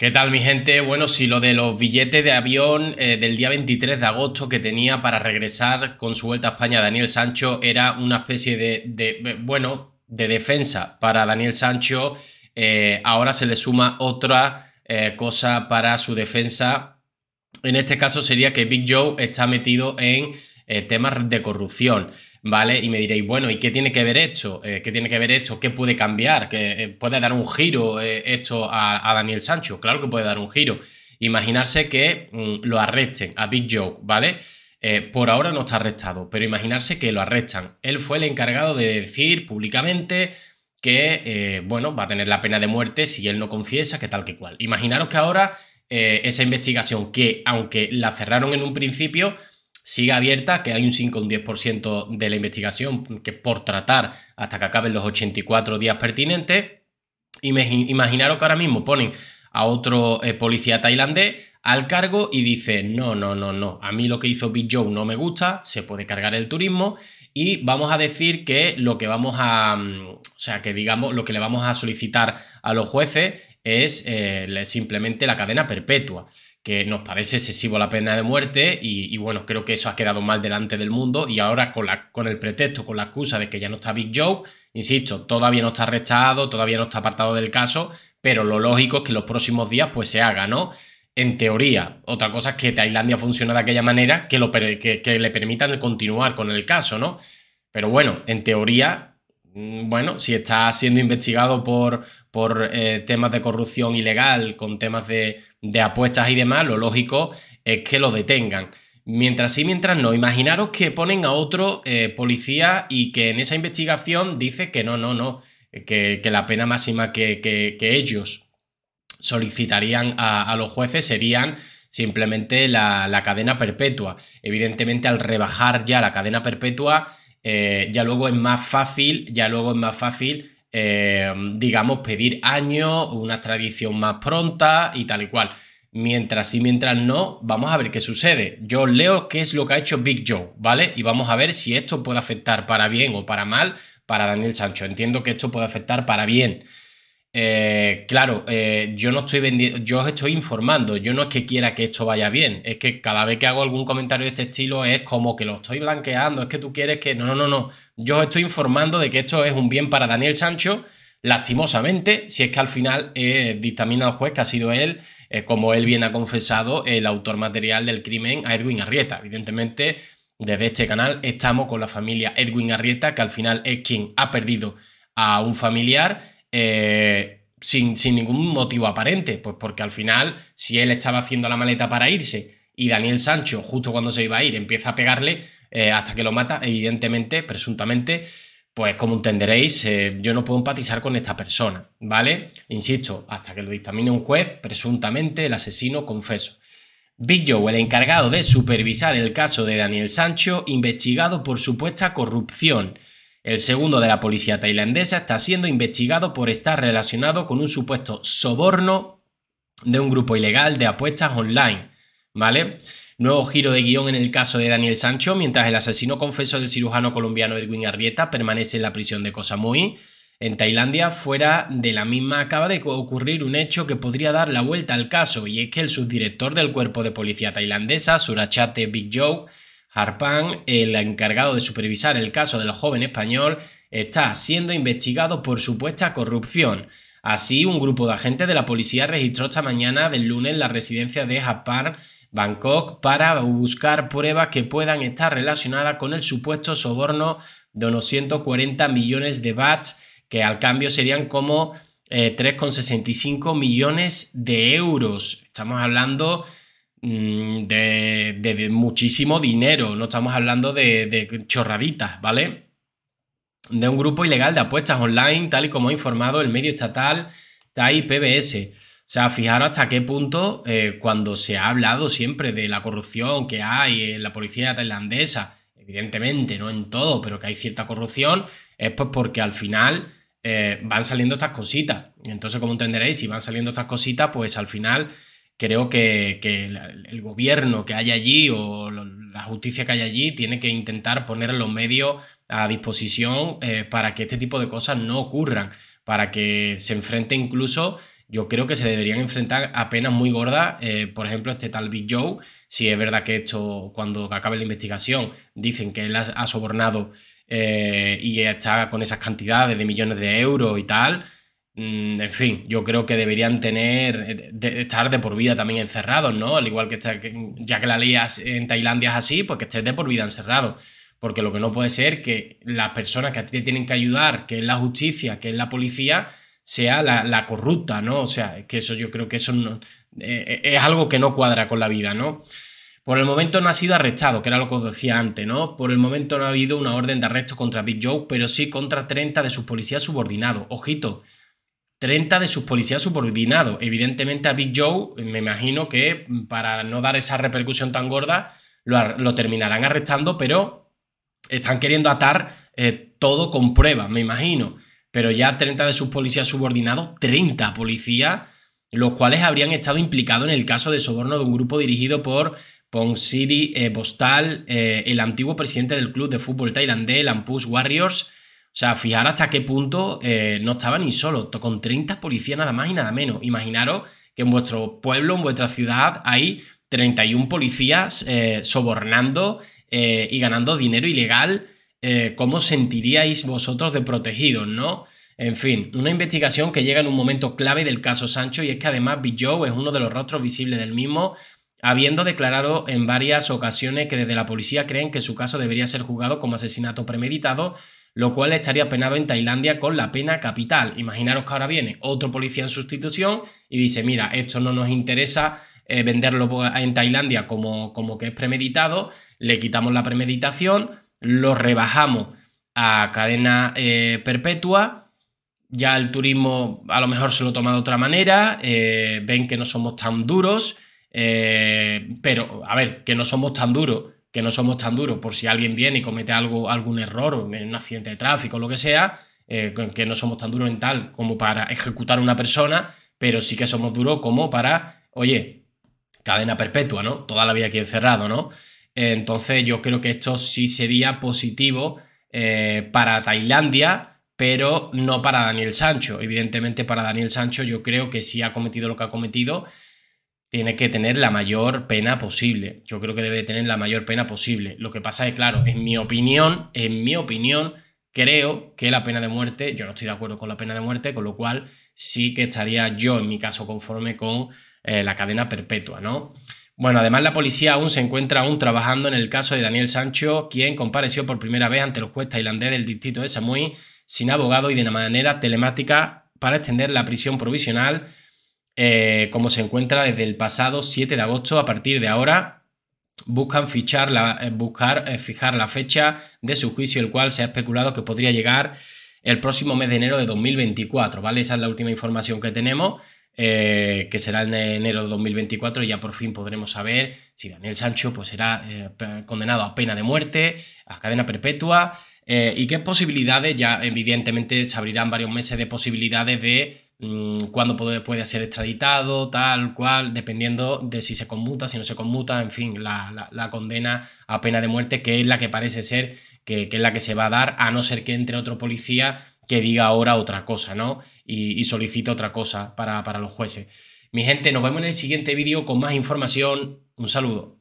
¿Qué tal mi gente? Bueno, si lo de los billetes de avión eh, del día 23 de agosto que tenía para regresar con su vuelta a España Daniel Sancho era una especie de, bueno, de defensa para Daniel Sancho, eh, ahora se le suma otra eh, cosa para su defensa. En este caso sería que Big Joe está metido en eh, temas de corrupción, ¿vale? Y me diréis, bueno, ¿y qué tiene que ver esto? Eh, ¿Qué tiene que ver esto? ¿Qué puede cambiar? Eh, ¿Puede dar un giro esto a, Daniel Sancho? Claro que puede dar un giro. Imaginarse que mm, lo arresten a Big Joe, ¿vale? por ahora no está arrestado, pero imaginarse que lo arrestan. Él fue el encargado de decir públicamente que, bueno, va a tener la pena de muerte si él no confiesa, que tal que cual. Imaginaros que ahora esa investigación, que aunque la cerraron en un principio, sigue abierta, que hay un 5 o un 10% de la investigación que por tratar hasta que acaben los 84 días pertinentes. Imaginaros que ahora mismo ponen a otro eh, policía tailandés al cargo y dice, no, no, no, no, a mí lo que hizo Big Joe no me gusta, se puede cargar el turismo y vamos a decir que lo que vamos a, mm, o sea, que digamos, lo que le vamos a solicitar a los jueces es eh, simplemente la cadena perpetua que nos parece excesivo la pena de muerte y, bueno, creo que eso ha quedado mal delante del mundo y ahora con, la, con el pretexto, con la excusa de que ya no está Big Joe, insisto, todavía no está arrestado, todavía no está apartado del caso, pero lo lógico es que los próximos días pues se haga, ¿no? En teoría, otra cosa es que Tailandia funciona de aquella manera que, lo, que le permitan continuar con el caso, ¿no? Pero bueno, en teoría Mm, bueno, si está siendo investigado por, por eh, temas de corrupción ilegal, con temas de, apuestas y demás, lo lógico es que lo detengan. Mientras sí, mientras no. Imaginaros que ponen a otro eh, policía y que en esa investigación dice que no, no, no, que, la pena máxima que, ellos solicitarían a, los jueces serían simplemente la, la cadena perpetua. Evidentemente, al rebajar ya la cadena perpetua, eh, ya luego es más fácil, ya luego es más fácil, eh, digamos, pedir años, una tradición más pronta y tal y cual. Mientras y mientras no, vamos a ver qué sucede. Yo leo qué es lo que ha hecho Big Joe, ¿vale? Y vamos a ver si esto puede afectar para bien o para mal para Daniel Sancho. Entiendo que esto puede afectar para bien. Eh, claro, eh, yo no estoy vendiendo, yo os estoy informando, yo no es que quiera que esto vaya bien, es que cada vez que hago algún comentario de este estilo es como que lo estoy blanqueando, es que tú quieres que... No, no, no, no, yo os estoy informando de que esto es un bien para Daniel Sancho, lastimosamente, si es que al final eh, dictamina al juez que ha sido él, como él bien ha confesado, el autor material del crimen a Edwin Arrieta. Evidentemente, desde este canal estamos con la familia Edwin Arrieta, que al final es quien ha perdido a un familiar eh, sin, sin ningún motivo aparente, pues porque al final, si él estaba haciendo la maleta para irse y Daniel Sancho, justo cuando se iba a ir, empieza a pegarle eh, hasta que lo mata, evidentemente, presuntamente, pues como entenderéis, eh, yo no puedo empatizar con esta persona, ¿vale? Insisto, hasta que lo dictamine un juez, presuntamente el asesino confeso. Big Joe, el encargado de supervisar el caso de Daniel Sancho, investigado por supuesta corrupción. El segundo de la policía tailandesa está siendo investigado por estar relacionado con un supuesto soborno de un grupo ilegal de apuestas online, ¿vale? Nuevo giro de guión en el caso de Daniel Sancho, mientras el asesino confeso del cirujano colombiano Edwin Arrieta permanece en la prisión de Samui, en Tailandia, fuera de la misma acaba de ocurrir un hecho que podría dar la vuelta al caso, y es que el subdirector del cuerpo de policía tailandesa, Surachate Big Joe, Harpan, el encargado de supervisar el caso del joven español, está siendo investigado por supuesta corrupción. Así, un grupo de agentes de la policía registró esta mañana del lunes la residencia de Harpán, Bangkok, para buscar pruebas que puedan estar relacionadas con el supuesto soborno de unos 140 millones de bahts, que al cambio serían como 3,65 eh, millones de euros. Estamos hablando Mm, de, muchísimo dinero, no estamos hablando de, chorraditas, ¿vale? De un grupo ilegal de apuestas online, tal y como ha informado el medio estatal TAI PBS. O sea, fijaros hasta qué punto eh, cuando se ha hablado siempre de la corrupción que hay en la policía tailandesa, evidentemente, no en todo, pero que hay cierta corrupción, es pues porque al final eh, van saliendo estas cositas. Entonces, como entenderéis, si van saliendo estas cositas, pues al final creo que, el gobierno que hay allí o la justicia que hay allí tiene que intentar poner los medios a disposición eh, para que este tipo de cosas no ocurran, para que se enfrente incluso, yo creo que se deberían enfrentar apenas muy gordas, eh, por ejemplo, este tal Big Joe, si es verdad que esto, cuando acabe la investigación, dicen que él ha, sobornado eh, y está con esas cantidades de millones de euros y tal, Mm, en fin, yo creo que deberían tener, eh, estar de por vida también encerrados, ¿no? Al igual que ya que la ley en Tailandia es así, pues que estés de por vida encerrado. Porque lo que no puede ser que las personas que a ti te tienen que ayudar, que es la justicia, que es la policía, sea la, corrupta, ¿no? O sea, que eso yo creo que eso eh, eh, es algo que no cuadra con la vida, ¿no? Por el momento no ha sido arrestado, que era lo que os decía antes, ¿no? Por el momento no ha habido una orden de arresto contra Big Joe, pero sí contra 30 de sus policías subordinados. Ojito, 30 de sus policías subordinados. Evidentemente a Big Joe, me imagino que mm, para no dar esa repercusión tan gorda, lo, terminarán arrestando, pero están queriendo atar eh, todo con pruebas, me imagino. Pero ya 30 de sus policías subordinados, 30 policías, los cuales habrían estado implicados en el caso de soborno de un grupo dirigido por Pong City eh, Bostal, eh, el antiguo presidente del club de fútbol tailandés, Lampus Warriors, o sea, fijar hasta qué punto eh, no estaba ni solo, con 30 policías nada más y nada menos. Imaginaros que en vuestro pueblo, en vuestra ciudad, hay 31 policías eh, sobornando eh, y ganando dinero ilegal. ¿Cómo sentiríais vosotros de protegidos, no? En fin, una investigación que llega en un momento clave del caso Sancho y es que además Joe es uno de los rostros visibles del mismo, habiendo declarado en varias ocasiones que desde la policía creen que su caso debería ser juzgado como asesinato premeditado, lo cual estaría penado en Tailandia con la pena capital. Imaginaros que ahora viene otro policía en sustitución y dice, mira, esto no nos interesa eh, venderlo en Tailandia como, como que es premeditado, le quitamos la premeditación, lo rebajamos a cadena eh, perpetua, ya el turismo a lo mejor se lo toma de otra manera, eh, ven que no somos tan duros, pero a ver, que no somos tan duros que no somos tan duros por si alguien viene y comete algo, algún error, en un accidente de tráfico, lo que sea, eh, que no somos tan duros en tal como para ejecutar a una persona, pero sí que somos duros como para, oye, cadena perpetua, ¿no? Toda la vida aquí encerrado, ¿no? entonces yo creo que esto sí sería positivo eh, para Tailandia, pero no para Daniel Sancho. Evidentemente para Daniel Sancho yo creo que sí ha cometido lo que ha cometido tiene que tener la mayor pena posible. Yo creo que debe tener la mayor pena posible. Lo que pasa es, claro, en mi opinión, en mi opinión, creo que la pena de muerte, yo no estoy de acuerdo con la pena de muerte, con lo cual sí que estaría yo, en mi caso, conforme con eh, la cadena perpetua, ¿no? Bueno, además la policía aún se encuentra aún trabajando en el caso de Daniel Sancho, quien compareció por primera vez ante el juez tailandés del distrito de Samui sin abogado y de una manera telemática para extender la prisión provisional eh, como se encuentra desde el pasado 7 de agosto. A partir de ahora, buscan fichar la, eh, buscar eh, fijar la fecha de su juicio, el cual se ha especulado que podría llegar el próximo mes de enero de 2024, ¿vale? Esa es la última información que tenemos, que será en enero de 2024 y ya por fin podremos saber si Daniel Sancho pues, será condenado a pena de muerte, a cadena perpetua, y qué posibilidades, ya evidentemente se abrirán varios meses de posibilidades de Mm, cuándo puede, ser extraditado, tal cual, dependiendo de si se conmuta, si no se conmuta, en fin, la, condena a pena de muerte, que es la que parece ser que, es la que se va a dar, a no ser que entre otro policía que diga ahora otra cosa, ¿no? Y, y solicite otra cosa para, para los jueces. Mi gente, nos vemos en el siguiente vídeo con más información. Un saludo.